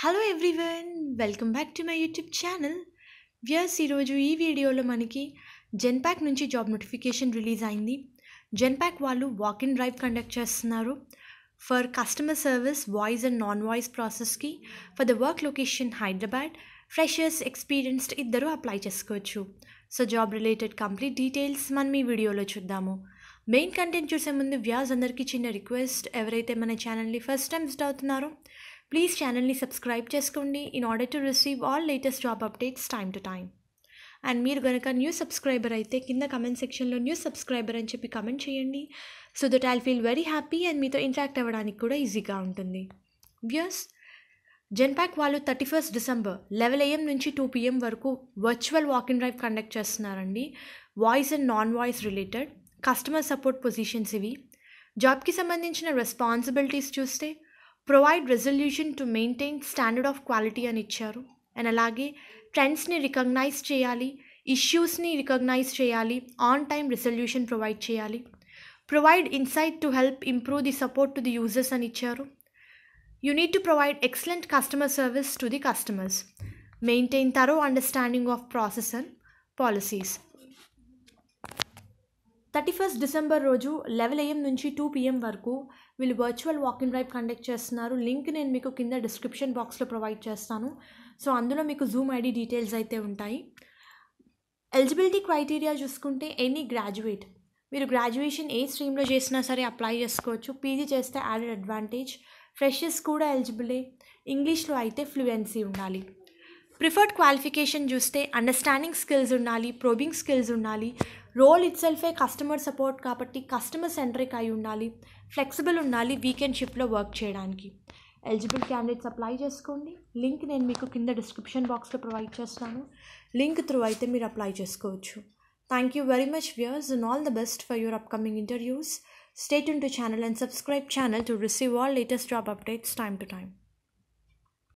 hello everyone welcome back to my YouTube channel views ఈరోజు ఈ వీడియోలో మనకి జెన్పాక్ నుంచి జాబ్ నోటిఫికేషన్ రిలీజ్ అయింది జెన్పాక్ వాళ్ళు వాక్ ఇన్ డ్రైవ్ కండక్ట్ చేస్తున్నారు for customer service voice and non voice ప్రాసెస్కి for the work location Hyderabad freshers experienced ఇద్దరు అప్లై చేసుకోవచ్చు so job related complete details మనం ఈ వీడియోలో చూద్దాము మెయిన్ కంటెంట్ చూసే ముందు వ్యాస్ అందరికీ చిన్న రిక్వెస్ట్ ఎవరైతే మన ఛానల్ని ఫస్ట్ టైం విజిట్ అవుతున్నారో ప్లీజ్ ఛానల్ని సబ్స్క్రైబ్ చేసుకోండి in order to receive all latest job updates time to time and మీరు కనుక న్యూ సబ్స్క్రైబర్ అయితే కింద కమెంట్ సెక్షన్లో న్యూ సబ్స్క్రైబర్ అని చెప్పి కమెంట్ చేయండి so that I'll feel very happy and మీతో ఇంటరాక్ట్ అవ్వడానికి కూడా ఈజీగా ఉంటుంది వ్యూస్ జెన్పాక్ వాళ్ళు thirty first December eleven AM నుంచి టూ పిఎం వరకు virtual walk in drive conduct చేస్తున్నారండి voice and non voice related customer support positions ఇవి జాబ్కి సంబంధించిన రెస్పాన్సిబిలిటీస్ చూస్తే provide resolution to maintain standard of quality అని ఇచ్చారు అండ్ అలాగే ట్రెండ్స్ని రికగ్నైజ్ చేయాలి ఇష్యూస్ని రికగ్నైజ్ చేయాలి ఆన్ టైం రెజల్యూషన్ ప్రొవైడ్ చేయాలి provide insight to help improve the support to the users అని ఇచ్చారు you need to provide excellent customer service to the customers maintain thorough understanding of process and policies thirty first December రోజు eleven AM నుంచి two PM వరకు వీళ్ళు virtual walking drive conduct చేస్తున్నారు link నేను మీకు కింద డిస్క్రిప్షన్ బాక్స్లో ప్రొవైడ్ చేస్తాను సో అందులో మీకు జూమ్ ఐడి డీటెయిల్స్ అయితే ఉంటాయి ఎలిజిబిలిటీ క్రైటీరియా చూసుకుంటే ఎనీ గ్రాడ్యుయేట్ మీరు గ్రాడ్యుయేషన్ ఏ స్ట్రీమ్లో చేసినా సరే అప్లై చేసుకోవచ్చు పీజీ చేస్తే యాడెడ్ అడ్వాంటేజ్ ఫ్రెషర్స్ కూడా ఎలిజిబులే ఇంగ్లీష్లో అయితే ఫ్లూయెన్సీ ఉండాలి ప్రిఫర్డ్ క్వాలిఫికేషన్ చూస్తే అండర్స్టాండింగ్ స్కిల్స్ ఉండాలి ప్రోబింగ్ స్కిల్స్ ఉండాలి రోల్ ఇట్ సెల్ఫే కస్టమర్ సపోర్ట్ కాబట్టి కస్టమర్ సెంట్రిక్ అయి ఉండాలి ఫ్లెక్సిబుల్ ఉండాలి వీకెండ్ షిఫ్ట్లో వర్క్ చేయడానికి ఎలిజిబుల్ క్యాండిడేట్స్ అప్లై చేసుకోండి లింక్ నేను మీకు కింద డిస్క్రిప్షన్ బాక్స్లో ప్రొవైడ్ చేస్తాను లింక్ త్రూ అయితే మీరు అప్లై చేసుకోవచ్చు thank you very much viewers and all the best for your upcoming interviews stay ఇన్ to channel and subscribe channel to receive all latest job updates time to time